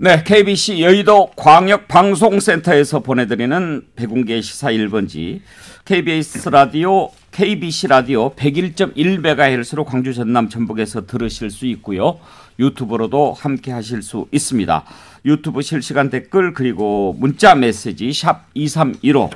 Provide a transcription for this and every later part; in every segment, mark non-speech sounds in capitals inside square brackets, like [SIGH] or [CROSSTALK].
네, KBC 여의도 광역방송센터에서 보내드리는 백운계 시사 1번지 KBS 라디오, KBC 라디오 101.1MHz로 광주 전남 전북에서 들으실 수 있고요. 유튜브로도 함께 하실 수 있습니다. 유튜브 실시간 댓글 그리고 문자 메시지 2315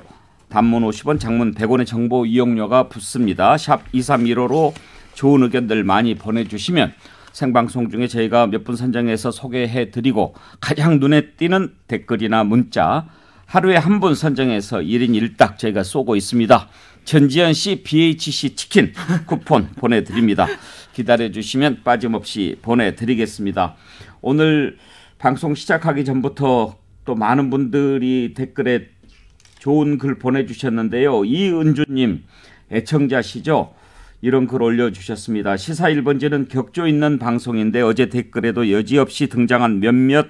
단문 50원 장문 100원의 정보 이용료가 붙습니다. 2315로 좋은 의견들 많이 보내주시면 생방송 중에 저희가 몇 분 선정해서 소개해 드리고 가장 눈에 띄는 댓글이나 문자 하루에 한 분 선정해서 1인 1닭 저희가 쏘고 있습니다. 전지현 씨 BHC 치킨 쿠폰 [LAUGHS] 보내드립니다. 기다려주시면 빠짐없이 보내드리겠습니다. 오늘 방송 시작하기 전부터 또 많은 분들이 댓글에 좋은 글 보내주셨는데요. 이은주님 애청자시죠? 이런 글 올려주셨습니다. 시사 1번지는 격조 있는 방송인데 어제 댓글에도 여지없이 등장한 몇몇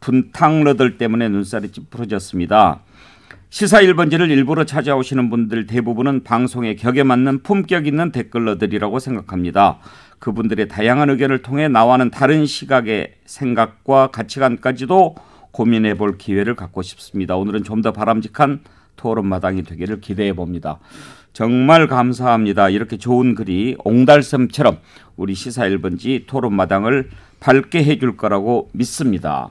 분탕러들 때문에 눈살이 찌푸러졌습니다. 시사 1번지를 일부러 찾아오시는 분들 대부분은 방송에 격에 맞는 품격 있는 댓글러들이라고 생각합니다. 그분들의 다양한 의견을 통해 나와는 다른 시각의 생각과 가치관까지도 고민해 볼 기회를 갖고 싶습니다. 오늘은 좀 더 바람직한 토론 마당이 되기를 기대해 봅니다. 정말 감사합니다. 이렇게 좋은 글이 옹달샘처럼 우리 시사 1번지 토론마당을 밝게 해줄 거라고 믿습니다.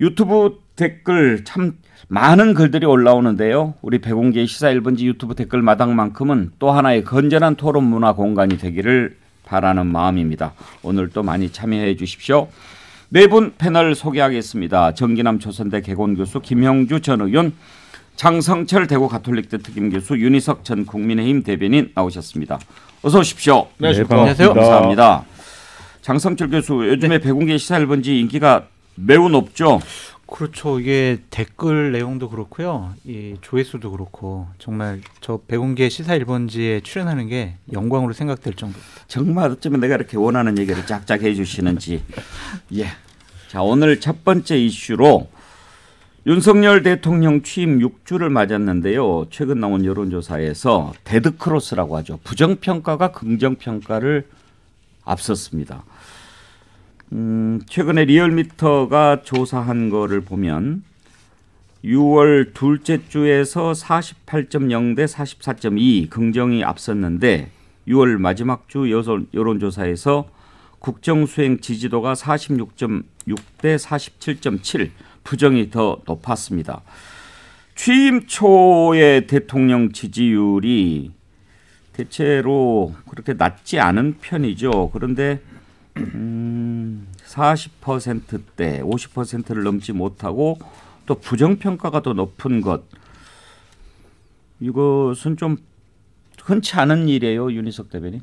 유튜브 댓글 참 많은 글들이 올라오는데요. 우리 백운계 시사 1번지 유튜브 댓글 마당만큼은 또 하나의 건전한 토론 문화 공간이 되기를 바라는 마음입니다. 오늘도 많이 참여해 주십시오. 네 분 패널 소개하겠습니다. 정기남 조선대 개건교수 김형주 전 의원, 장성철 대구 가톨릭대 특임 교수 윤희석 전 국민의힘 대변인 나오셨습니다. 어서 오십시오. 네, 네 반갑습니다. 감사합니다. 장성철 교수 요즘에 네. 백운계 시사일본지 인기가 매우 높죠. 그렇죠. 이게 댓글 내용도 그렇고요. 이 조회수도 그렇고 정말 저 백운계 시사일본지에 출연하는 게 영광으로 생각될 정도입니다. 정말 어쩌면 내가 이렇게 원하는 얘기를 짝짝 해주시는지. [LAUGHS] 예. 자 오늘 첫 번째 이슈로 윤석열 대통령 취임 6주를 맞았는데요. 최근 나온 여론조사에서 데드크로스라고 하죠. 부정평가가 긍정평가를 앞섰습니다. 음, 최근에 리얼미터가 조사한 거를 보면 6월 둘째 주에서 48.0 대 44.2 긍정이 앞섰는데 6월 마지막 주 여론조사에서 국정수행 지지도가 46.6대47.7 부정이 더 높았습니다. 취임 초의 대통령 지지율이 대체로 그렇게 낮지 않은 편이죠. 그런데 음, 40%대, 50%를 넘지 못하고 또 부정평가가 더 높은 것. 이것은 좀 흔치 않은 일이에요, 윤희석 대변인.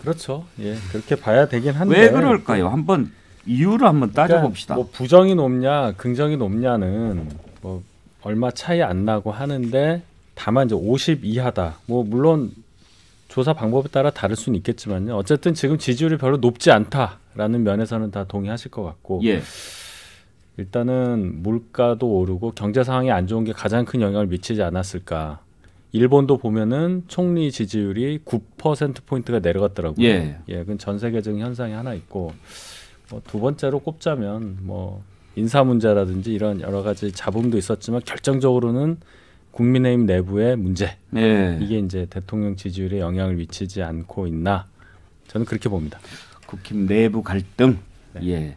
그렇죠. 예, 그렇게 봐야 되긴 한데. 왜 그럴까요? 한번 이유를 한번 따져봅시다. 그러니까 뭐 부정이 높냐, 긍정이 높냐는 뭐 얼마 차이 안 나고 하는데 다만 이제 50 이하다. 뭐 물론 조사 방법에 따라 다를 수는 있겠지만요. 어쨌든 지금 지지율이 별로 높지 않다라는 면에서는 다 동의하실 것 같고. 예. 일단은 물가도 오르고 경제 상황이 안 좋은 게 가장 큰 영향을 미치지 않았을까. 일본도 보면은 총리 지지율이 9% 포인트가 내려갔더라고요. 예. 예, 그건 전 세계적인 현상이 하나 있고 뭐두 번째로 꼽자면 뭐 인사 문제라든지 이런 여러 가지 잡음도 있었지만 결정적으로는 국민의힘 내부의 문제 예. 이게 이제 대통령 지지율에 영향을 미치지 않고 있나 저는 그렇게 봅니다. 국힘 내부 갈등. 네. 예.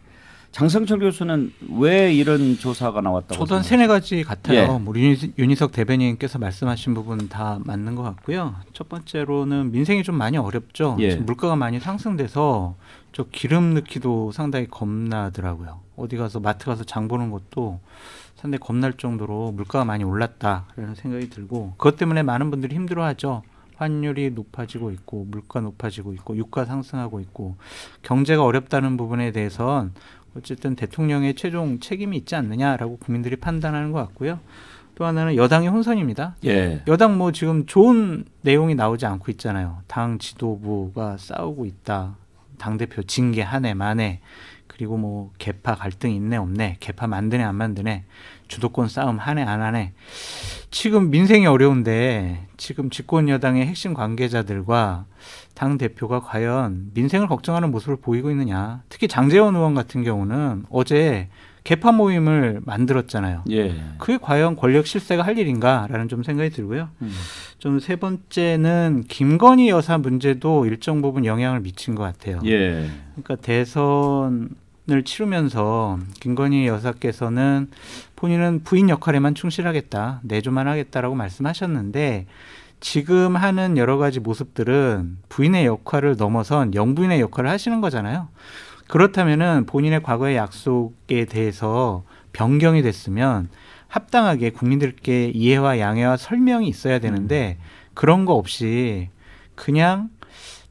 장성철 교수는 왜 이런 조사가 나왔다고? 저도 세네 가지 같아요. 예. 뭐 윤희, 석 대변인께서 말씀하신 부분 다 맞는 것 같고요. 첫 번째로는 민생이 좀 많이 어렵죠. 예. 물가가 많이 상승돼서 저 기름 넣기도 상당히 겁나더라고요. 어디 가서 마트 가서 장 보는 것도 상당히 겁날 정도로 물가가 많이 올랐다라는 생각이 들고 그것 때문에 많은 분들이 힘들어하죠. 환율이 높아지고 있고 물가 높아지고 있고 유가 상승하고 있고 경제가 어렵다는 부분에 대해선 어쨌든 대통령의 최종 책임이 있지 않느냐라고 국민들이 판단하는 것 같고요. 또 하나는 여당의 혼선입니다. 예. 여당 뭐 지금 좋은 내용이 나오지 않고 있잖아요. 당 지도부가 싸우고 있다. 당대표 징계 한해 만에 그리고 뭐 개파 갈등 있네 없네 개파 만드네 안 만드네 주도권 싸움 하네 안 하네 지금 민생이 어려운데 지금 집권 여당의 핵심 관계자들과 당 대표가 과연 민생을 걱정하는 모습을 보이고 있느냐 특히 장재원 의원 같은 경우는 어제 개파 모임을 만들었잖아요. 예. 그게 과연 권력 실세가 할 일인가라는 좀 생각이 들고요. 음. 좀세 번째는 김건희 여사 문제도 일정 부분 영향을 미친 것 같아요. 예. 그러니까 대선 을 치르면서 김건희 여사께서는 본인은 부인 역할에만 충실하겠다, 내조만 하겠다라고 말씀하셨는데 지금 하는 여러 가지 모습들은 부인의 역할을 넘어선 영부인의 역할을 하시는 거잖아요. 그렇다면은 본인의 과거의 약속에 대해서 변경이 됐으면 합당하게 국민들께 이해와 양해와 설명이 있어야 되는데 음. 그런 거 없이 그냥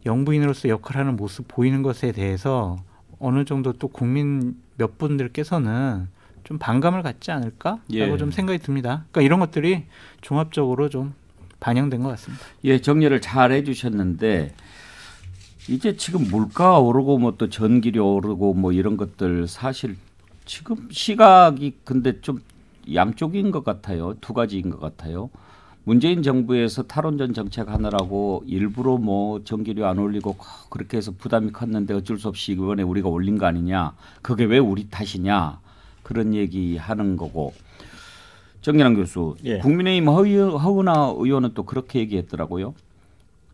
영부인으로서 역할하는 모습 보이는 것에 대해서 어느 정도 또 국민 몇 분들께서는 좀 반감을 갖지 않을까라고 예. 좀 생각이 듭니다. 그러니까 이런 것들이 종합적으로 좀 반영된 것 같습니다. 예, 정리를 잘 해주셨는데 이제 지금 물가 오르고 뭐 또 전기료 오르고 뭐 이런 것들 사실 지금 시각이 근데 좀 양쪽인 것 같아요. 두 가지인 것 같아요. 문재인 정부에서 탈원전 정책 하느라고 일부러 뭐 전기료 안 올리고 그렇게 해서 부담이 컸는데 어쩔 수 없이 이번에 우리가 올린 거 아니냐. 그게 왜 우리 탓이냐. 그런 얘기 하는 거고. 정기한 교수, 예. 국민의힘 허은하 의원은 또 그렇게 얘기했더라고요.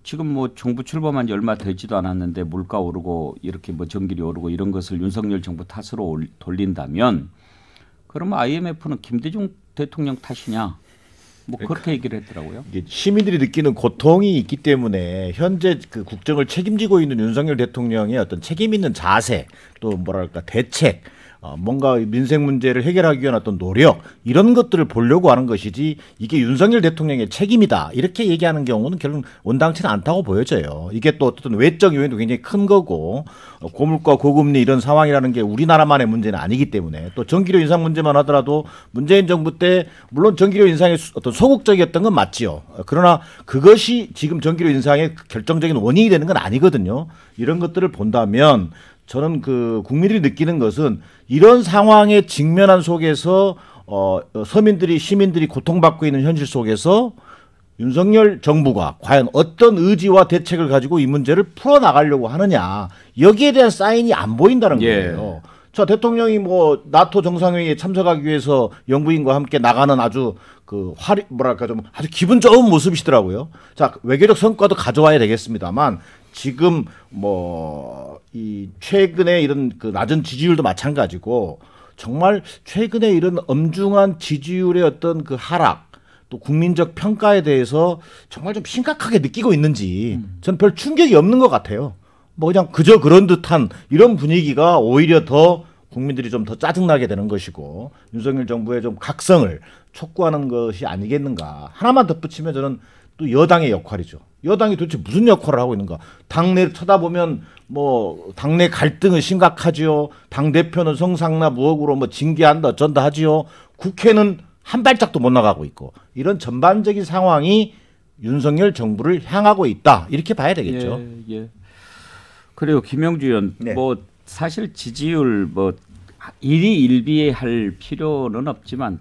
지금 뭐 정부 출범한 지 얼마 되지도 않았는데 물가 오르고 이렇게 뭐 전기료 오르고 이런 것을 윤석열 정부 탓으로 올, 돌린다면 그러면 IMF는 김대중 대통령 탓이냐? 뭐그렇게 그 얘기를 했더라고요. 시민들이 느끼는 고통이 있기 때문에 현재 그 국정을 책임지고 있는 윤석열 대통령의 어떤 책임 있는 자세 또 뭐랄까 대책 어, 뭔가 민생 문제를 해결하기 위한 어떤 노력 이런 것들을 보려고 하는 것이지 이게 윤석열 대통령의 책임이다 이렇게 얘기하는 경우는 결국 온당치는 않다고 보여져요. 이게 또 어떤 외적 요인도 굉장히 큰 거고 어, 고물과 고금리 이런 상황이라는 게 우리나라만의 문제는 아니기 때문에 또 전기료 인상 문제만 하더라도 문재인 정부 때 물론 전기료 인상의 어떤 소극적이었던 건 맞지요. 어, 그러나 그것이 지금 전기료 인상의 결정적인 원인이 되는 건 아니거든요. 이런 것들을 본다면 저는 그 국민들이 느끼는 것은 이런 상황에 직면한 속에서 어, 서민들이 시민들이 고통받고 있는 현실 속에서 윤석열 정부가 과연 어떤 의지와 대책을 가지고 이 문제를 풀어 나가려고 하느냐 여기에 대한 사인이 안 보인다는 예. 거예요. 예. 자 대통령이 뭐 나토 정상회의에 참석하기 위해서 영부인과 함께 나가는 아주 그 화리 뭐랄까 좀 아주 기분 좋은 모습이시더라고요. 자 외교적 성과도 가져와야 되겠습니다만 지금 뭐이 최근에 이런 그 낮은 지지율도 마찬가지고 정말 최근에 이런 엄중한 지지율의 어떤 그 하락 또 국민적 평가에 대해서 정말 좀 심각하게 느끼고 있는지 음. 저는 별 충격이 없는 것 같아요. 뭐 그냥 그저 그런 듯한 이런 분위기가 오히려 더 국민들이 좀 더 짜증나게 되는 것이고 윤석열 정부의 좀 각성을 촉구하는 것이 아니겠는가 하나만 덧붙이면 저는 또 여당의 역할이죠. 여당이 도대체 무슨 역할을 하고 있는가? 당내를 쳐다보면 뭐 당내 갈등은 심각하지요. 당 대표는 성상납 무혹으로뭐 징계한다 어쩐다 하지요. 국회는 한 발짝도 못 나가고 있고 이런 전반적인 상황이 윤석열 정부를 향하고 있다 이렇게 봐야 되겠죠. 예, 예. 그리고 김영주 의원. 네. 뭐 사실 지지율 뭐 일이 일비할 필요는 없지만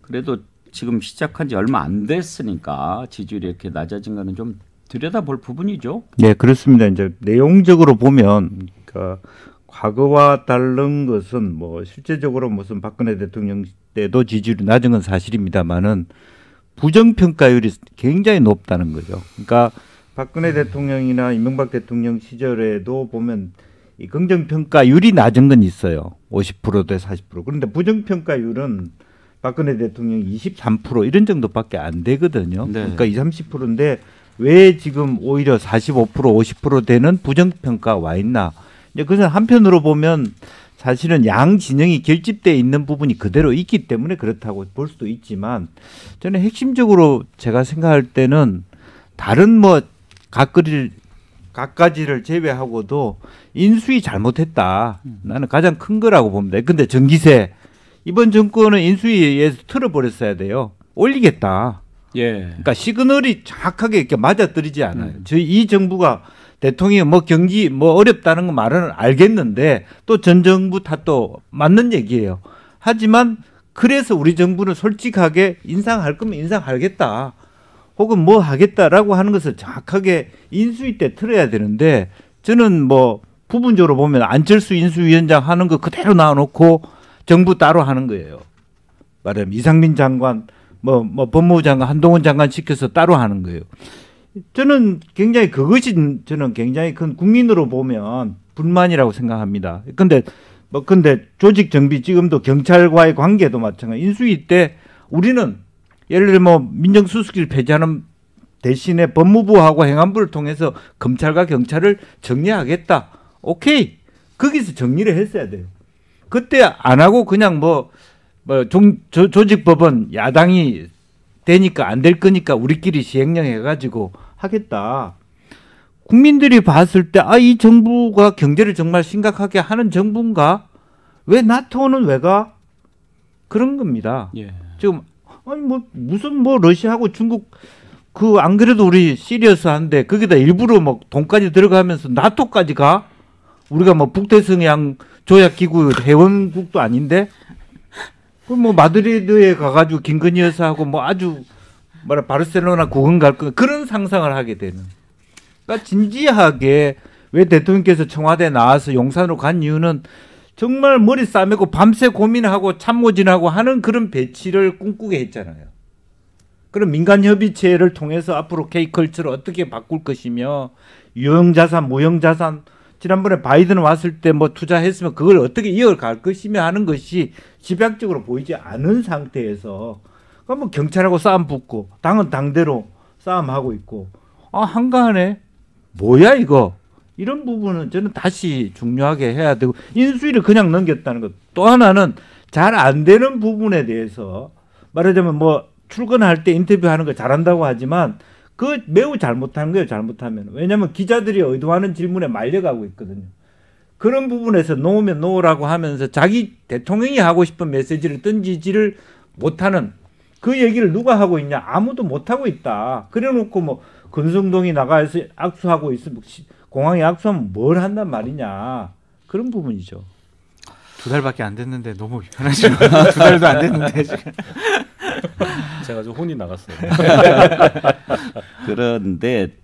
그래도 지금 시작한 지 얼마 안 됐으니까 지지율이 이렇게 낮아진 거는 좀 들여다볼 부분이죠. 네, 그렇습니다. 이제 내용적으로 보면 그러니까 과거와 다른 것은 뭐 실제적으로 무슨 박근혜 대통령 때도 지지율이 낮은 건 사실입니다만은 부정평가율이 굉장히 높다는 거죠. 그러니까 박근혜 음. 대통령이나 이명박 대통령 시절에도 보면 이 긍정평가율이 낮은 건 있어요. 50%대 40%. 그런데 부정평가율은 박근혜 대통령 23% 이런 정도밖에 안 되거든요. 네. 그러니까 2 30%인데 왜 지금 오히려 45% 50% 되는 부정평가 와 있나? 이제 그래서 한편으로 보면 사실은 양 진영이 결집돼 있는 부분이 그대로 있기 때문에 그렇다고 볼 수도 있지만 저는 핵심적으로 제가 생각할 때는 다른 뭐 각거리를 각가지를 제외하고도 인수위 잘못했다. 음. 나는 가장 큰 거라고 봅니다. 근데 전기세 이번 정권은 인수위에 서 틀어버렸어야 돼요. 올리겠다. 예. 그러니까 시그널이 정확하게 이렇게 맞아떨이지 않아요. 음. 저희 이 정부가 대통령이 뭐 경기 뭐 어렵다는 거 말은 알겠는데 또 전 정부 탓도 맞는 얘기예요. 하지만 그래서 우리 정부는 솔직하게 인상할 거면 인상하겠다. 혹은 뭐 하겠다라고 하는 것을 정확하게 인수위 때 틀어야 되는데 저는 뭐 부분적으로 보면 안철수 인수위원장 하는 거 그대로 놔놓고 정부 따로 하는 거예요. 말하면 이상민 장관 뭐, 뭐 법무부 장관, 한동훈 장관 시켜서 따로 하는 거예요. 저는 굉장히 그것이 저는 굉장히 큰 국민으로 보면 불만이라고 생각합니다. 근데 뭐 근데 조직 정비 지금도 경찰과의 관계도 마찬가지. 인수위 때 우리는 예를 들면 뭐 민정수석실 폐지하는 대신에 법무부하고 행안부를 통해서 검찰과 경찰을 정리하겠다. 오케이. 거기서 정리를 했어야 돼요. 그때 안 하고 그냥 뭐뭐 종, 조, 조직법은 야당이 되니까 안 될 거니까 우리끼리 시행령 해가지고 하겠다. 국민들이 봤을 때, 아, 이 정부가 경제를 정말 심각하게 하는 정부인가? 왜 나토는 왜 가? 그런 겁니다. 예. 지금, 아니, 뭐, 무슨 뭐, 러시아하고 중국, 그, 안 그래도 우리 시리어스 한데, 거기다 일부러 뭐, 돈까지 들어가면서 나토까지 가? 우리가 뭐, 북대성양 조약기구 회원국도 아닌데? 그럼 뭐 마드리드에 가가지고 김근희 여사하고 뭐 아주 뭐라 바르셀로나 구근 갈거 그런 상상을 하게 되는. 그러니까 진지하게 왜 대통령께서 청와대 나와서 용산으로 간 이유는 정말 머리 싸매고 밤새 고민하고 참모진하고 하는 그런 배치를 꿈꾸게 했잖아요. 그럼 민간협의체를 통해서 앞으로 K컬처를 어떻게 바꿀 것이며 유형자산, 무형자산 지난번에 바이든 왔을 때 뭐 투자했으면 그걸 어떻게 이어갈 것이며 하는 것이 집약적으로 보이지 않은 상태에서 그러면 그러니까 뭐 경찰하고 싸움 붙고 당은 당대로 싸움하고 있고 아 한가하네 뭐야 이거 이런 부분은 저는 다시 중요하게 해야 되고 인수위를 그냥 넘겼다는 것 또 하나는 잘 안 되는 부분에 대해서 말하자면 뭐 출근할 때 인터뷰하는 거 잘한다고 하지만 그 매우 잘못한 거예요. 잘못하면. 왜냐면 기자들이 의도하는 질문에 말려가고 있거든요. 그런 부분에서 놓으면 놓으라고 하면서 자기 대통령이 하고 싶은 메시지를 던지지를 못하는 그 얘기를 누가 하고 있냐? 아무도 못하고 있다. 그래 놓고 뭐 근성동이 나가서 악수하고 있으면 뭐 공항에 악수하면 뭘 한단 말이냐. 그런 부분이죠. 두 달밖에 안 됐는데 너무 편하시고 두 달도 안 됐는데 지금. [LAUGHS] [LAUGHS] 제가 좀 혼이 나갔어요. [LAUGHS] 그런데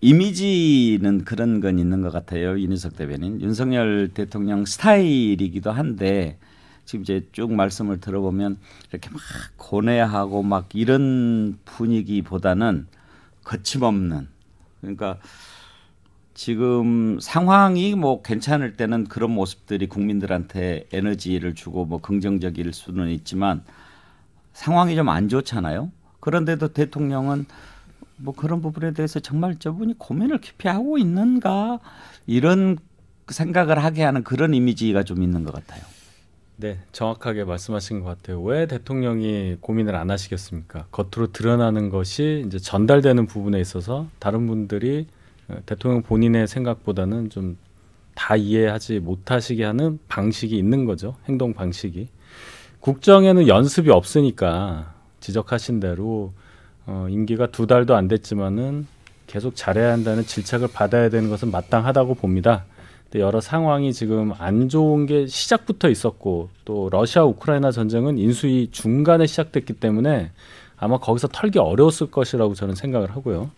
이미지는 그런 건 있는 것 같아요. 이준석 대변인. 윤석열 대통령 스타일이기도 한데 지금 이제 쭉 말씀을 들어보면 이렇게 막 고뇌하고 막 이런 분위기보다는 거침없는 그러니까 지금 상황이 뭐 괜찮을 때는 그런 모습들이 국민들한테 에너지를 주고 뭐 긍정적일 수는 있지만 상황이 좀 안 좋잖아요. 그런데도 대통령은 뭐 그런 부분에 대해서 정말 저분이 고민을 깊이 하고 있는가 이런 생각을 하게 하는 그런 이미지가 좀 있는 것 같아요. 네, 정확하게 말씀하신 것 같아요. 왜 대통령이 고민을 안 하시겠습니까? 겉으로 드러나는 것이 이제 전달되는 부분에 있어서 다른 분들이 예, 대통령 본인의 생각보다는 좀 다 이해하지 못하시게 하는 방식이 있는 거죠. 행동 방식이. 국정에는 연습이 없으니까 지적하신 대로 어, 임기가 두 달도 안 됐지만은 계속 잘해야 한다는 질책을 받아야 되는 것은 마땅하다고 봅니다. 근데 여러 상황이 지금 안 좋은 게 시작부터 있었고 또 러시아 우크라이나 전쟁은 인수위 중간에 시작됐기 때문에 아마 거기서 털기 어려웠을 것이라고 저는 생각을 하고요.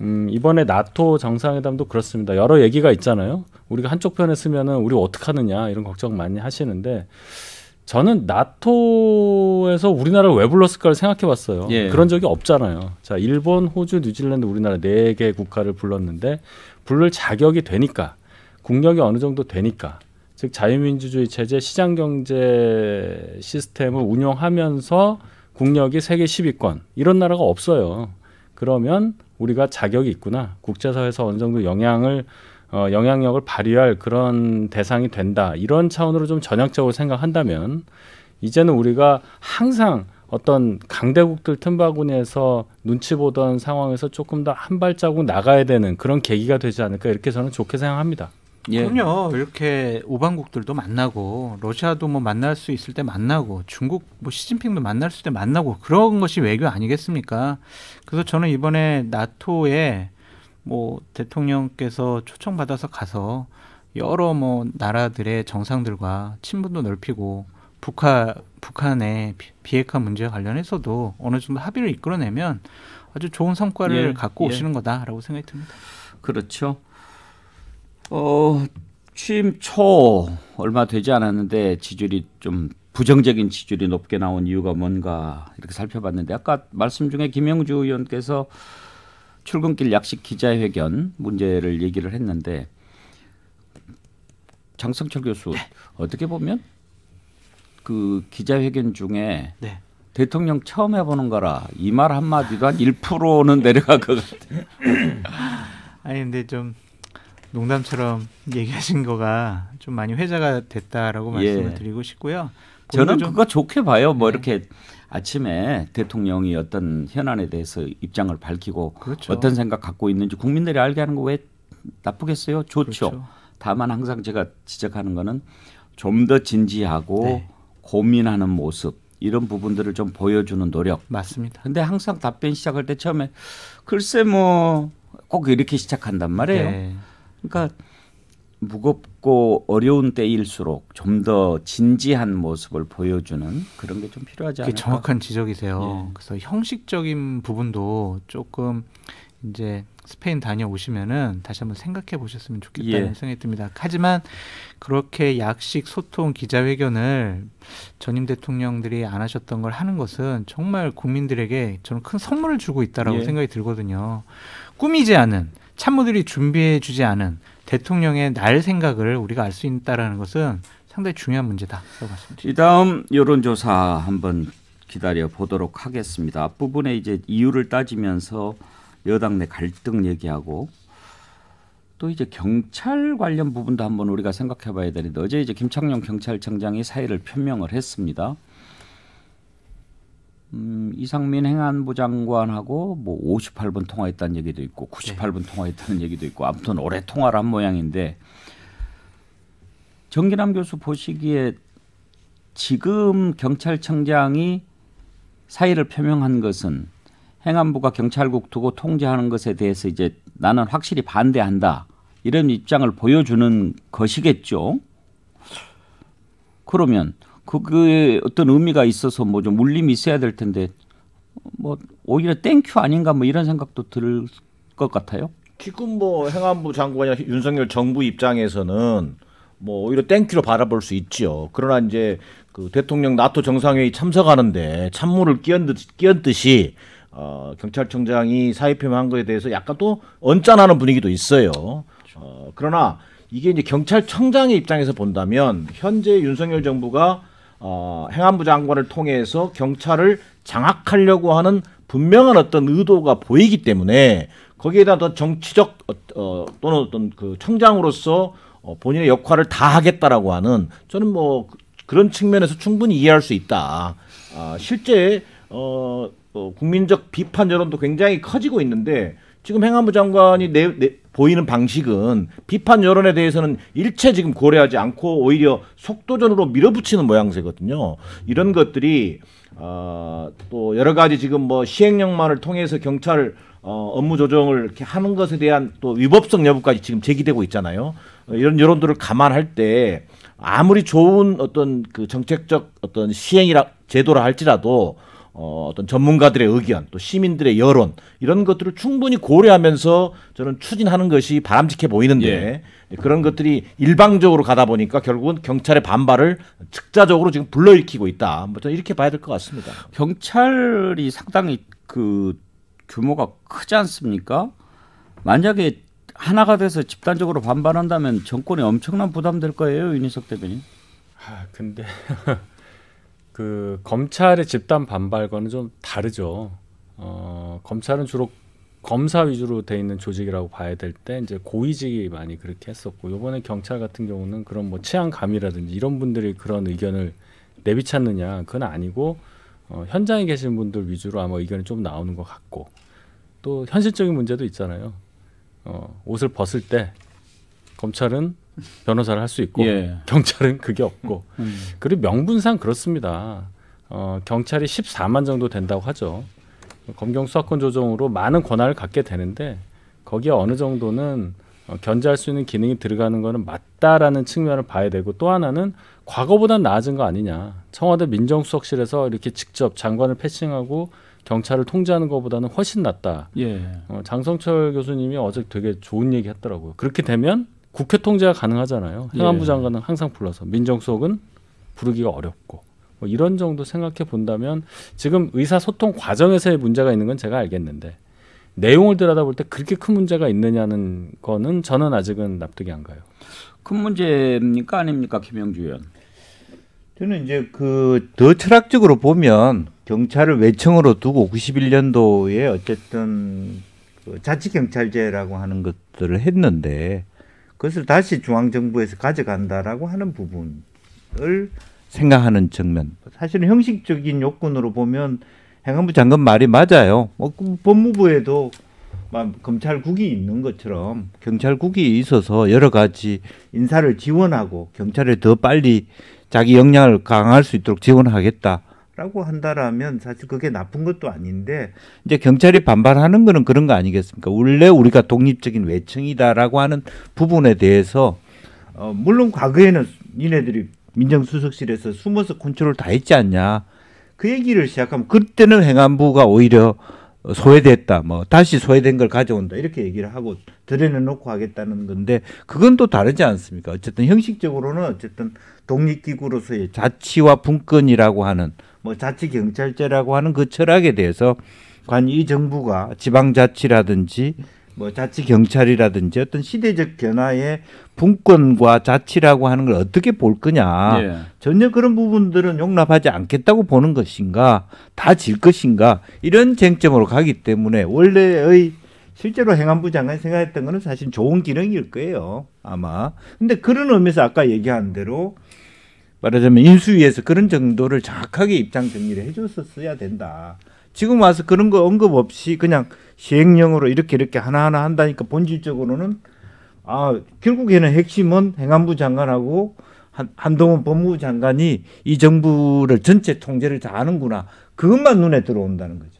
음, 이번에 나토 정상회담도 그렇습니다. 여러 얘기가 있잖아요. 우리가 한쪽 편에 쓰면은 우리 어떻게 하느냐 이런 걱정 많이 하시는데 저는 나토에서 우리나라를 왜 불렀을까를 생각해봤어요. 예. 그런 적이 없잖아요. 자, 일본, 호주, 뉴질랜드, 우리나라 네개 국가를 불렀는데 불를 자격이 되니까 국력이 어느 정도 되니까 즉 자유민주주의 체제, 시장경제 시스템을 운영하면서 국력이 세계 10위권 이런 나라가 없어요. 그러면 우리가 자격이 있구나 국제사회에서 어느 정도 영향을 어, 영향력을 발휘할 그런 대상이 된다 이런 차원으로 좀 전향적으로 생각한다면 이제는 우리가 항상 어떤 강대국들 틈바구니에서 눈치 보던 상황에서 조금 더 한 발자국 나가야 되는 그런 계기가 되지 않을까 이렇게 저는 좋게 생각합니다. 예. 그럼요. 이렇게 우방국들도 만나고 러시아도 뭐 만날 수 있을 때 만나고 중국 뭐 시진핑도 만날 수 있을 때 만나고 그런 것이 외교 아니겠습니까? 그래서 저는 이번에 나토에 뭐 대통령께서 초청받아서 가서 여러 뭐 나라들의 정상들과 친분도 넓히고 북한 북한의 비핵화 문제와 관련해서도 어느 정도 합의를 이끌어내면 아주 좋은 성과를 예, 갖고 예. 오시는 거다라고 생각이 듭니다. 그렇죠. 어, 취임 초 얼마 되지 않았는데 지지율이 좀 부정적인 지지율이 높게 나온 이유가 뭔가 이렇게 살펴봤는데 아까 말씀 중에 김영주 의원께서 출근길 약식 기자회견 문제를 얘기를 했는데 장성철 교수 네. 어떻게 보면 그 기자회견 중에 네. 대통령 처음 해보는 거라 이 말 한마디도 한 1%는 내려갈 것 같아요. [LAUGHS] 아니 근데 좀 농담처럼 얘기하신 거가 좀 많이 회자가 됐다라고 말씀을 예. 드리고 싶고요. 저는 좀... 그거 좋게 봐요. 뭐 네. 이렇게 아침에 대통령이 어떤 현안에 대해서 입장을 밝히고 그렇죠. 어떤 생각 갖고 있는지 국민들이 알게 하는 거 왜 나쁘겠어요? 좋죠. 그렇죠. 다만 항상 제가 지적하는 거는 좀 더 진지하고 네. 고민하는 모습 이런 부분들을 좀 보여주는 노력. 맞습니다. 근데 항상 답변 시작할 때 처음에 글쎄 뭐 꼭 이렇게 시작한단 말이에요. 네. 그러니까 무겁고 어려운 때일수록 좀 더 진지한 모습을 보여주는 그런 게 좀 필요하지 않을까. 정확한 지적이세요. 예. 그래서 형식적인 부분도 조금 이제 스페인 다녀오시면은 다시 한번 생각해 보셨으면 좋겠다는 예. 생각이 듭니다. 하지만 그렇게 약식 소통 기자회견을 전임 대통령들이 안 하셨던 걸 하는 것은 정말 국민들에게 저는 큰 선물을 주고 있다라고 예. 생각이 들거든요. 꾸미지 않은 참모들이 준비해 주지 않은 대통령의 날 생각을 우리가 알 수 있다라는 것은 상당히 중요한 문제다. 이 다음 여론조사 한번 기다려 보도록 하겠습니다. 앞부분에 이제 이유를 따지면서 여당 내 갈등 얘기하고 또 이제 경찰 관련 부분도 한번 우리가 생각해 봐야 되는데 어제 이제 김창룡 경찰청장이 사의를 표명을 했습니다. 음, 이상민 행안부 장관하고 뭐 58분 통화했다는 얘기도 있고 98분 네. 통화했다는 얘기도 있고 아무튼 오래 통화를 한 모양인데 정기남 교수 보시기에 지금 경찰청장이 사의를 표명한 것은 행안부가 경찰국 두고 통제하는 것에 대해서 이제 나는 확실히 반대한다 이런 입장을 보여주는 것이겠죠. 그러면 그게 어떤 의미가 있어서 뭐좀 울림이 있어야 될 텐데 뭐 오히려 땡큐 아닌가 뭐 이런 생각도 들 것 같아요. 지금 뭐 행안부 장관이나 윤석열 정부 입장에서는 뭐 오히려 땡큐로 바라볼 수있지 그러나 이제 그 대통령 나토 정상회의 참석하는데 찬물을 끼얹듯, 끼얹듯이 어, 경찰청장이 사의 표명한 거에 대해서 약간 또 언짢아하는 분위기도 있어요. 어, 그러나 이게 이제 경찰청장의 입장에서 본다면 현재 윤석열 정부가 어, 행안부 장관을 통해서 경찰을 장악하려고 하는 분명한 어떤 의도가 보이기 때문에 거기에다 더 정치적 어, 어, 또는 어떤 그 청장으로서 어, 본인의 역할을 다 하겠다라고 하는 저는 뭐 그런 측면에서 충분히 이해할 수 있다. 아, 실제 어, 어, 국민적 비판 여론도 굉장히 커지고 있는데 지금 행안부 장관이 내, 내, 보이는 방식은 비판 여론에 대해서는 일체 지금 고려하지 않고 오히려 속도전으로 밀어붙이는 모양새거든요. 이런 것들이 어, 또 여러 가지 지금 뭐 시행령만을 통해서 경찰 어, 업무 조정을 이렇게 하는 것에 대한 또 위법성 여부까지 지금 제기되고 있잖아요. 어, 이런 여론들을 감안할 때 아무리 좋은 어떤 그 정책적 어떤 시행이라 제도라 할지라도 어, 떤 전문가들의 의견 또 시민들의 여론 이런 것들을 충분히 고려하면서 저는 추진하는 것이 바람직해 보이는데 예. 그런 것들이 일방적으로 가다 보니까 결국은 경찰의 반발을 즉자적으로 지금 불러일으키고 있다. 뭐 저는 이렇게 봐야 될 것 같습니다. 경찰이 상당히 그 규모가 크지 않습니까? 만약에 하나가 돼서 집단적으로 반발한다면 정권에 엄청난 부담될 거예요, 윤희석 대변인. 아, 근데 [LAUGHS] 그 검찰의 집단 반발과는 좀 다르죠. 어, 검찰은 주로 검사 위주로 돼 있는 조직이라고 봐야 될 때 이제 고위직이 많이 그렇게 했었고 요번에 경찰 같은 경우는 그런 뭐 치안감이라든지 이런 분들이 그런 의견을 내비쳤느냐 그건 아니고 어, 현장에 계신 분들 위주로 아마 의견이 좀 나오는 것 같고 또 현실적인 문제도 있잖아요. 어, 옷을 벗을 때 검찰은 변호사를 할 수 있고 예. 경찰은 그게 없고 음. 음. 그리고 명분상 그렇습니다. 어, 경찰이 14만 정도 된다고 하죠. 검경 수사권 조정으로 많은 권한을 갖게 되는데 거기에 어느 정도는 어, 견제할 수 있는 기능이 들어가는 것은 맞다라는 측면을 봐야 되고 또 하나는 과거보다 나아진 거 아니냐. 청와대 민정수석실에서 이렇게 직접 장관을 패싱하고 경찰을 통제하는 것보다는 훨씬 낫다. 예. 어, 장성철 교수님이 어제 되게 좋은 얘기 했더라고요. 그렇게 되면 국회 통제가 가능하잖아요. 예. 행안부 장관은 항상 불러서 민정수석은 부르기가 어렵고 뭐 이런 정도 생각해 본다면 지금 의사소통 과정에서의 문제가 있는 건 제가 알겠는데 내용을 들여다볼 때 그렇게 큰 문제가 있느냐는 거는 저는 아직은 납득이 안 가요. 큰 문제입니까 아닙니까 김영주 의원? 저는 이제 그 더 철학적으로 보면 경찰을 외청으로 두고 91년도에 어쨌든 그 자치경찰제라고 하는 것들을 했는데 그것을 다시 중앙정부에서 가져간다라고 하는 부분을 생각하는 측면. 사실은 형식적인 요건으로 보면 행안부 장관 말이 맞아요. 뭐 그 법무부에도 막 검찰국이 있는 것처럼 경찰국이 있어서 여러 가지 인사를 지원하고 경찰에 더 빨리 자기 역량을 강화할 수 있도록 지원하겠다. 라고 한다라면 사실 그게 나쁜 것도 아닌데 이제 경찰이 반발하는 거는 그런 거 아니겠습니까? 원래 우리가 독립적인 외청이다라고 하는 부분에 대해서 어 물론 과거에는 니네들이 민정수석실에서 숨어서 컨트롤 다 했지 않냐 그 얘기를 시작하면 그때는 행안부가 오히려 소외됐다, 뭐 다시 소외된 걸 가져온다 이렇게 얘기를 하고 드여내놓고 하겠다는 건데 그건 또 다르지 않습니까? 어쨌든 형식적으로는 어쨌든 독립기구로서의 자치와 분권이라고 하는 뭐 자치 경찰제라고 하는 그 철학에 대해서 관이 정부가 지방자치라든지 뭐 자치 경찰이라든지 어떤 시대적 변화에 분권과 자치라고 하는 걸 어떻게 볼 거냐. 예. 전혀 그런 부분들은 용납하지 않겠다고 보는 것인가, 다 질 것인가, 이런 쟁점으로 가기 때문에 원래의 실제로 행안부 장관이 생각했던 거는 사실 좋은 기능일 거예요. 아마. 근데 그런 의미에서 아까 얘기한 대로 말하자면 인수위에서 그런 정도를 정확하게 입장 정리를 해줬었어야 된다. 지금 와서 그런 거 언급 없이 그냥 시행령으로 이렇게 이렇게 하나하나 한다니까 본질적으로는 아 결국에는 핵심은 행안부 장관하고 한, 한동훈 법무부 장관이 이 정부를 전체 통제를 다 하는구나 그것만 눈에 들어온다는 거죠.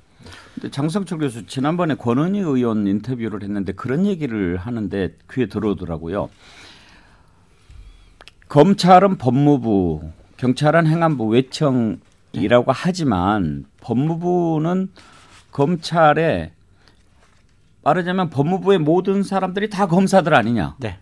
근데 장성철 교수 지난번에 권은희 의원 인터뷰를 했는데 그런 얘기를 하는데 귀에 들어오더라고요. 검찰은 법무부, 경찰은 행안부, 외청이라고 네. 하지만 법무부는 검찰의 말하자면 법무부의 모든 사람들이 다 검사들 아니냐. 네.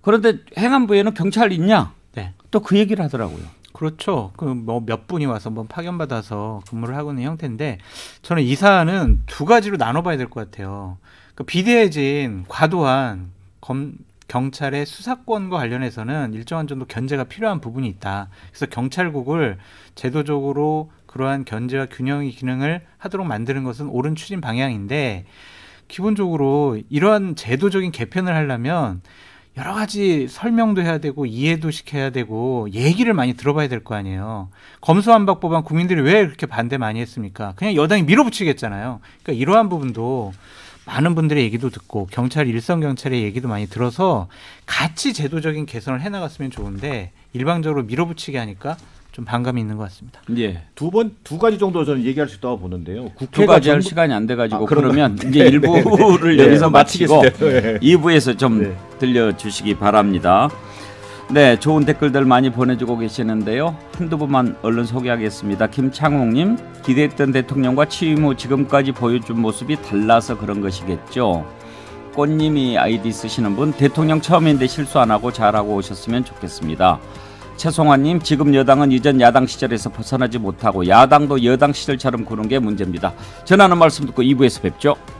그런데 행안부에는 경찰 있냐? 네. 또 그 얘기를 하더라고요. 그렇죠. 그 뭐 몇 분이 와서 뭐 파견받아서 근무를 하고 있는 형태인데 저는 이 사안은 두 가지로 나눠봐야 될 것 같아요. 그 비대해진 과도한 검, 경찰의 수사권과 관련해서는 일정한 정도 견제가 필요한 부분이 있다. 그래서 경찰국을 제도적으로 그러한 견제와 균형의 기능을 하도록 만드는 것은 옳은 추진 방향인데 기본적으로 이러한 제도적인 개편을 하려면 여러 가지 설명도 해야 되고 이해도 시켜야 되고 얘기를 많이 들어봐야 될 거 아니에요. 검수완박 법안 국민들이 왜 그렇게 반대 많이 했습니까? 그냥 여당이 밀어붙이겠잖아요. 그러니까 이러한 부분도 많은 분들의 얘기도 듣고 경찰 일선 경찰의 얘기도 많이 들어서 같이 제도적인 개선을 해나갔으면 좋은데 일방적으로 밀어붙이게 하니까 좀 반감이 있는 것 같습니다. 예. 두번 두 가지 정도 저는 얘기할 수 있다고 보는데요. 국회가 두 가지 할 시간이 안 돼가지고 아, 그러면 [LAUGHS] 네, 이제 네. 일부를 네, 여기서 [LAUGHS] 네, 마치고 이부에서좀 네. 들려주시기 바랍니다. 네, 좋은 댓글들 많이 보내주고 계시는데요. 한두 분만 얼른 소개하겠습니다. 김창욱님, 기대했던 대통령과 취임 후 지금까지 보여준 모습이 달라서 그런 것이겠죠. 꽃님이 아이디 쓰시는 분, 대통령 처음인데 실수 안 하고 잘하고 오셨으면 좋겠습니다. 최송환님 지금 여당은 이전 야당 시절에서 벗어나지 못하고 야당도 여당 시절처럼 구는 게 문제입니다. 전하는 말씀 듣고 2부에서 뵙죠.